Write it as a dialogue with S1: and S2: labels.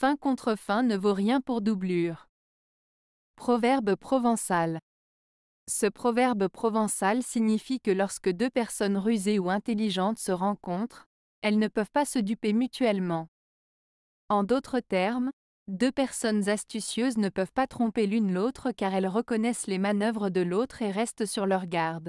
S1: Fin contre fin ne vaut rien pour doublure. Proverbe provençal. Ce proverbe provençal signifie que lorsque deux personnes rusées ou intelligentes se rencontrent, elles ne peuvent pas se duper mutuellement. En d'autres termes, deux personnes astucieuses ne peuvent pas tromper l'une l'autre car elles reconnaissent les manœuvres de l'autre et restent sur leur garde.